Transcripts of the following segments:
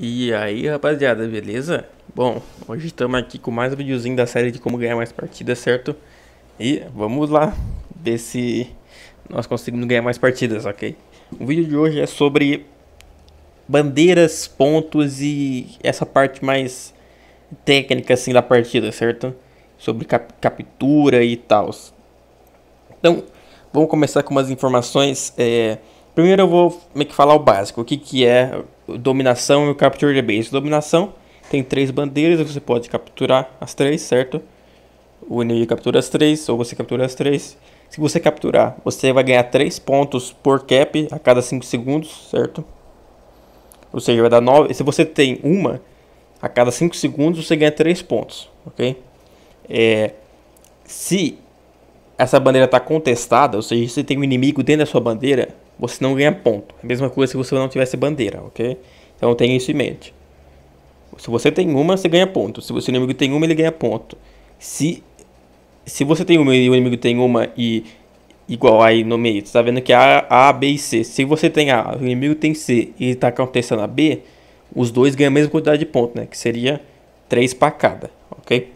E aí rapaziada, beleza? Bom, hoje estamos aqui com mais um videozinho da série de como ganhar mais partidas, certo? E vamos lá ver se nós conseguimos ganhar mais partidas, ok? O vídeo de hoje é sobre bandeiras, pontos e essa parte mais técnica assim da partida, certo? Sobre cap captura e tal. Então, vamos começar com umas informações... É Primeiro eu vou meio que falar o básico, o que, que é dominação e o capture the base. Dominação tem três bandeiras, você pode capturar as três, certo? O inimigo captura as três, ou você captura as três. Se você capturar, você vai ganhar três pontos por cap a cada cinco segundos, certo? Ou seja, vai dar nove. Se você tem uma, a cada cinco segundos você ganha três pontos, ok? É, se essa bandeira está contestada, ou seja, se tem um inimigo dentro da sua bandeira, você não ganha ponto. É a mesma coisa se você não tivesse bandeira, ok? Então tenha isso em mente. Se você tem uma, você ganha ponto. Se o seu inimigo tem uma, ele ganha ponto. Se, se você tem uma e o inimigo tem uma e igual aí no meio, você tá vendo que é A, A, B e C. Se você tem A, o inimigo tem C e está contestando a B, os dois ganham a mesma quantidade de ponto, né? Que seria 3 para cada, ok?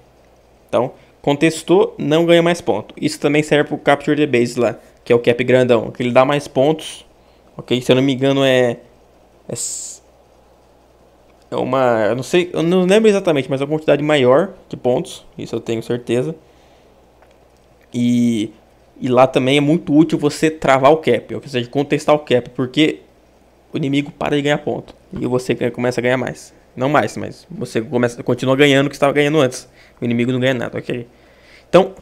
Então, contestou, não ganha mais ponto. Isso também serve para o Capture the Base lá que é o cap grandão, que ele dá mais pontos, ok? Se eu não me engano é, é, é uma, eu não sei, eu não lembro exatamente, mas é uma quantidade maior de pontos, isso eu tenho certeza. E, e lá também é muito útil você travar o cap, ou seja, contestar o cap, porque o inimigo para de ganhar ponto e você começa a ganhar mais. Não mais, mas você começa, continua ganhando o que estava ganhando antes. O inimigo não ganha nada, ok? Então,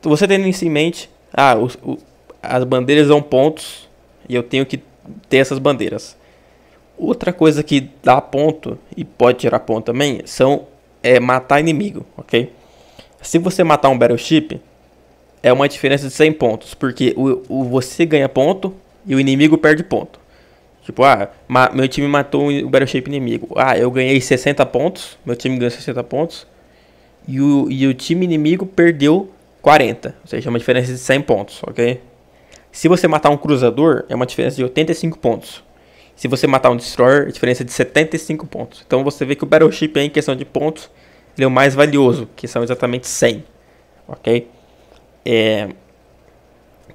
você tendo isso em mente, ah, o, o, as bandeiras dão pontos e eu tenho que ter essas bandeiras. Outra coisa que dá ponto e pode tirar ponto também são é, matar inimigo, ok? Se você matar um battleship, é uma diferença de 100 pontos, porque o, o você ganha ponto e o inimigo perde ponto. Tipo, ah, meu time matou o battleship inimigo. Ah, eu ganhei 60 pontos, meu time ganhou 60 pontos. E o, e o time inimigo perdeu 40, ou seja, é uma diferença de 100 pontos, ok? Se você matar um cruzador, é uma diferença de 85 pontos. Se você matar um destroyer, é diferença de 75 pontos. Então você vê que o battleship em questão de pontos, ele é o mais valioso, que são exatamente 100, ok? É...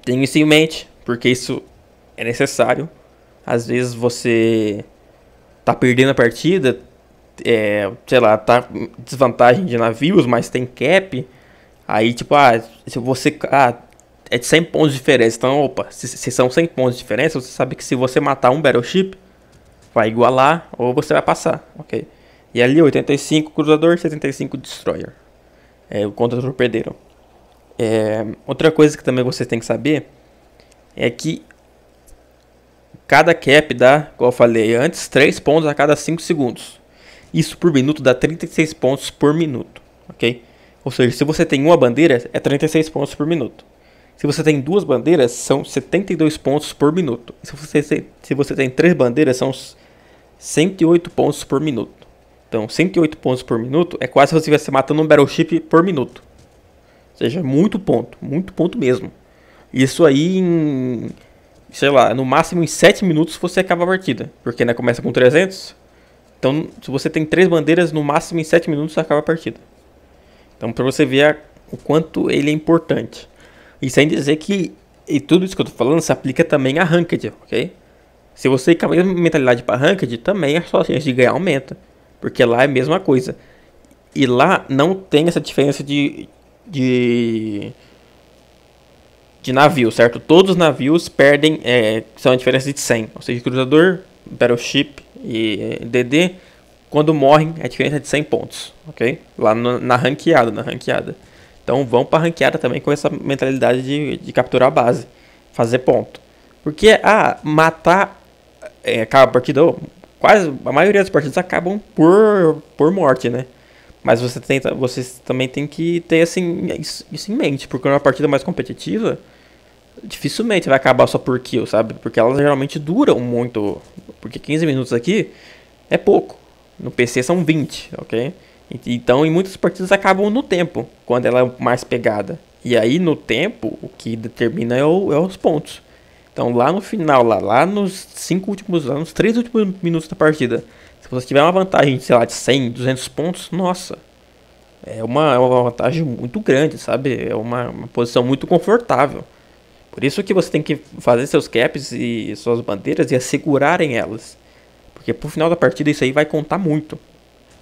Tenha isso em mente, porque isso é necessário. Às vezes você tá perdendo a partida, é, sei lá, tá desvantagem de navios, mas tem cap Aí, tipo, ah, se você. Ah, é de 100 pontos de diferença. Então, opa, se, se são 100 pontos de diferença, você sabe que se você matar um Battleship, vai igualar ou você vai passar, ok? E ali, 85 Cruzador, 75 Destroyer. É, o contra-torpedeiro. É, outra coisa que também vocês têm que saber é que cada cap dá, como eu falei antes, 3 pontos a cada 5 segundos. Isso por minuto dá 36 pontos por minuto, ok? Ou seja, se você tem uma bandeira, é 36 pontos por minuto. Se você tem duas bandeiras, são 72 pontos por minuto. Se você, se você tem três bandeiras, são 108 pontos por minuto. Então, 108 pontos por minuto é quase se você estivesse matando um battleship por minuto. Ou seja, é muito ponto, muito ponto mesmo. Isso aí em, sei lá, no máximo em 7 minutos você acaba a partida. Porque né, começa com 300. Então, se você tem três bandeiras, no máximo em 7 minutos você acaba a partida. Então, para você ver o quanto ele é importante. E sem dizer que e tudo isso que eu estou falando se aplica também a ranked, ok? Se você com a mesma mentalidade para ranked, também a sua chance de ganhar aumenta, porque lá é a mesma coisa. E lá não tem essa diferença de de de navio, certo? Todos os navios perdem, é, são a diferença de 100. Ou seja, cruzador, battleship e DD é, quando morrem, a diferença é de 100 pontos, ok? Lá no, na ranqueada, na ranqueada. Então vão para ranqueada também com essa mentalidade de, de capturar a base, fazer ponto. Porque, ah, matar é, acaba a partida, quase a maioria das partidas acabam por, por morte, né? Mas você tenta, você também tem que ter assim, isso, isso em mente, porque numa partida mais competitiva, dificilmente vai acabar só por kill, sabe? Porque elas geralmente duram muito, porque 15 minutos aqui é pouco. No PC são 20, ok? Então, em muitas partidas acabam no tempo, quando ela é mais pegada. E aí, no tempo, o que determina é, o, é os pontos. Então, lá no final, lá, lá nos cinco últimos, lá nos três últimos minutos da partida, se você tiver uma vantagem, sei lá, de 100, 200 pontos, nossa, é uma, é uma vantagem muito grande, sabe? É uma, uma posição muito confortável. Por isso que você tem que fazer seus caps e suas bandeiras e assegurarem elas. Porque pro final da partida isso aí vai contar muito.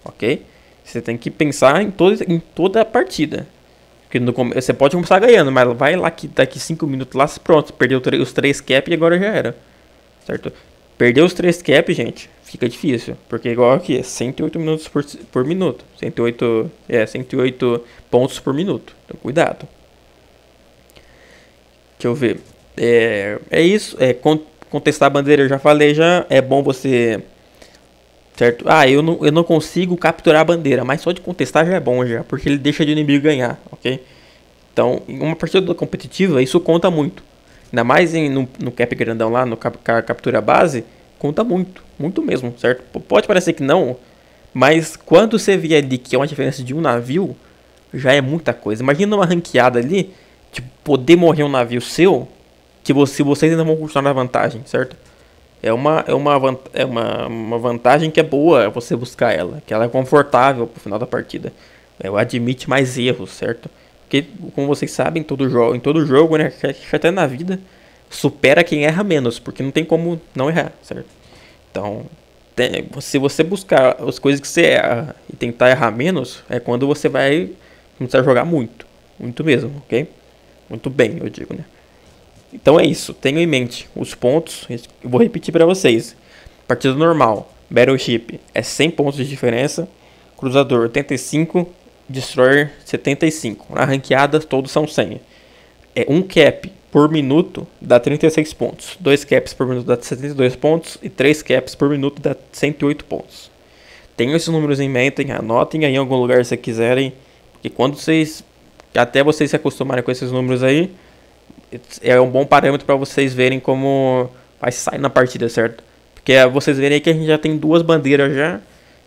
Ok? Você tem que pensar em, todo, em toda a partida. Porque no, você pode começar ganhando, mas vai lá que daqui 5 minutos lá, pronto, perdeu os 3 caps e agora já era. Certo? Perder os 3 caps, gente, fica difícil. Porque igual aqui, é 108 minutos por, por minuto. 108, é, 108 pontos por minuto. Então cuidado. Deixa eu ver. É, é isso. É, contestar a bandeira, eu já falei, já é bom você. Certo? Ah, eu não, eu não consigo capturar a bandeira, mas só de contestar já é bom já, porque ele deixa de inimigo ganhar, ok? Então, em uma partida competitiva, isso conta muito. Ainda mais em, no, no cap grandão lá, no cap, captura base, conta muito, muito mesmo, certo? Pode parecer que não, mas quando você vê ali que é uma diferença de um navio, já é muita coisa. Imagina uma ranqueada ali, tipo, poder morrer um navio seu que você, se vocês ainda vão continuar na vantagem, certo? É uma, é uma, é uma, uma vantagem que é boa você buscar ela, que ela é confortável pro final da partida. Ela admite mais erros, certo? Porque, como vocês sabem, todo jogo, em todo jogo, né, até na vida, supera quem erra menos, porque não tem como não errar, certo? Então, tem, se você buscar as coisas que você erra e tentar errar menos, é quando você vai começar a jogar muito, muito mesmo, ok? Muito bem, eu digo, né? Então é isso, tenho em mente os pontos, eu vou repetir para vocês. Partida normal, Battleship é 100 pontos de diferença, Cruzador 85, Destroyer 75. Na ranqueada todos são 100. É um cap por minuto dá 36 pontos, dois caps por minuto dá 72 pontos e três caps por minuto dá 108 pontos. Tenham esses números em mente, anotem aí em algum lugar se quiserem, porque quando vocês até vocês se acostumarem com esses números aí, é um bom parâmetro para vocês verem como vai sair na partida, certo? Porque é vocês verem aí que a gente já tem duas bandeiras já.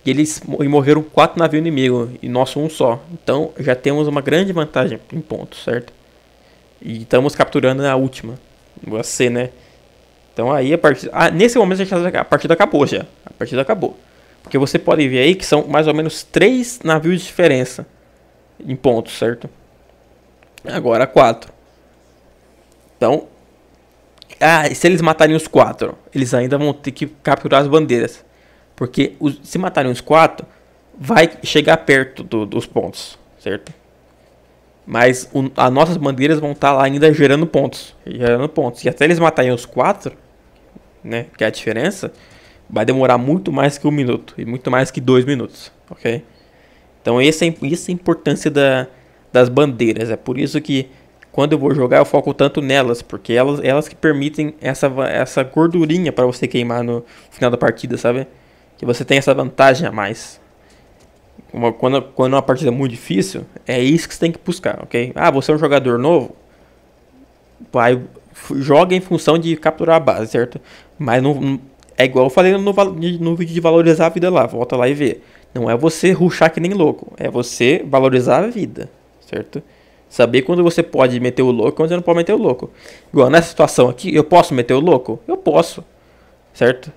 E eles e morreram quatro navios inimigos e nosso um só. Então já temos uma grande vantagem em pontos, certo? E estamos capturando a última. A C, né? Então aí a partida. Ah, nesse momento tá, a partida acabou já. A partida acabou. Porque você pode ver aí que são mais ou menos três navios de diferença em pontos, certo? Agora quatro. Então, ah, se eles matarem os quatro, eles ainda vão ter que capturar as bandeiras. Porque os, se matarem os quatro, vai chegar perto do, dos pontos, certo? Mas o, as nossas bandeiras vão estar tá lá ainda gerando pontos. Gerando pontos. E até eles matarem os quatro, né? Que é a diferença. Vai demorar muito mais que um minuto. E muito mais que dois minutos. Ok? Então essa, é, essa é a importância da, das bandeiras. É por isso que quando eu vou jogar, eu foco tanto nelas, porque elas, elas que permitem essa, essa gordurinha para você queimar no final da partida, sabe? Que você tem essa vantagem a mais. Uma, quando, quando é uma partida é muito difícil, é isso que você tem que buscar, ok? Ah, você é um jogador novo? Vai, joga em função de capturar a base, certo? Mas não, não é igual eu falei no, no vídeo de valorizar a vida lá, volta lá e vê. Não é você ruxar que nem louco, é você valorizar a vida, certo? Saber quando você pode meter o louco e quando você não pode meter o louco. Igual nessa situação aqui, eu posso meter o louco? Eu posso. Certo?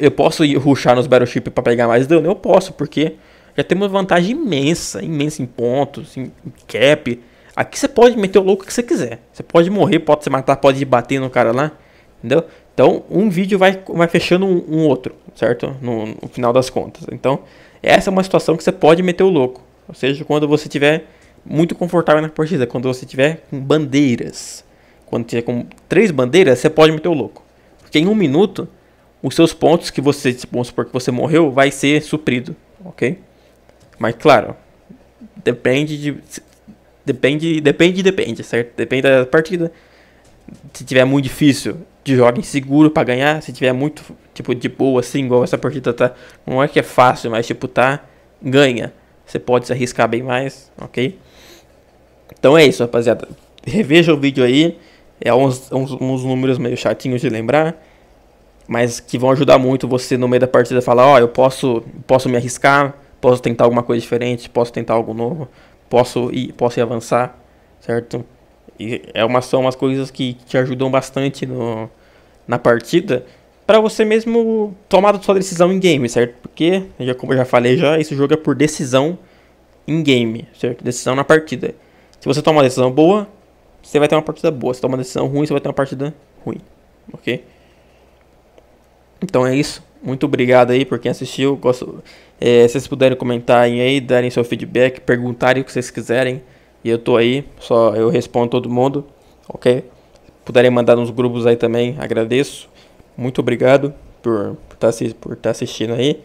Eu posso ir ruxar nos Battleship para pegar mais dano? Eu posso, porque já tem uma vantagem imensa, imensa em pontos, em cap. Aqui você pode meter o louco que você quiser. Você pode morrer, pode se matar, pode ir bater no cara lá. Entendeu? Então, um vídeo vai, vai fechando um, um outro, certo? No, no final das contas. Então, essa é uma situação que você pode meter o louco. Ou seja, quando você tiver muito confortável na partida. Quando você tiver com bandeiras. Quando tiver com três bandeiras, você pode meter o louco. Porque em um minuto, os seus pontos que você, vamos supor que você morreu, vai ser suprido, ok? Mas claro, depende de... Depende, depende, depende, certo? Depende da partida. Se tiver muito difícil, de jogar seguro para ganhar. Se tiver muito, tipo, de boa, assim, igual essa partida tá... Não é que é fácil, mas, tipo, tá... Ganha. Você pode se arriscar bem mais, ok? Então é isso, rapaziada. Reveja o vídeo aí. É uns, uns, uns números meio chatinhos de lembrar. Mas que vão ajudar muito você no meio da partida falar, ó, oh, eu posso, posso me arriscar, posso tentar alguma coisa diferente, posso tentar algo novo, posso ir, posso ir avançar, certo? E é uma, são umas coisas que te ajudam bastante no, na partida para você mesmo tomar a sua decisão em game, certo? Porque, já, como eu já falei já, esse jogo é por decisão em game, certo? Decisão na partida. Se você tomar uma decisão boa, você vai ter uma partida boa. Se tomar uma decisão ruim, você vai ter uma partida ruim. Ok? Então é isso. Muito obrigado aí por quem assistiu. Gosto, é, se vocês puderem comentarem aí, darem seu feedback, perguntarem o que vocês quiserem. E eu tô aí, só eu respondo todo mundo, ok? Se puderem mandar nos grupos aí também, agradeço. Muito obrigado por estar por tá por tá assistindo aí.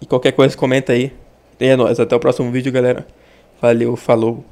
E qualquer coisa comenta aí. E é nóis, até o próximo vídeo, galera. Valeu, falou.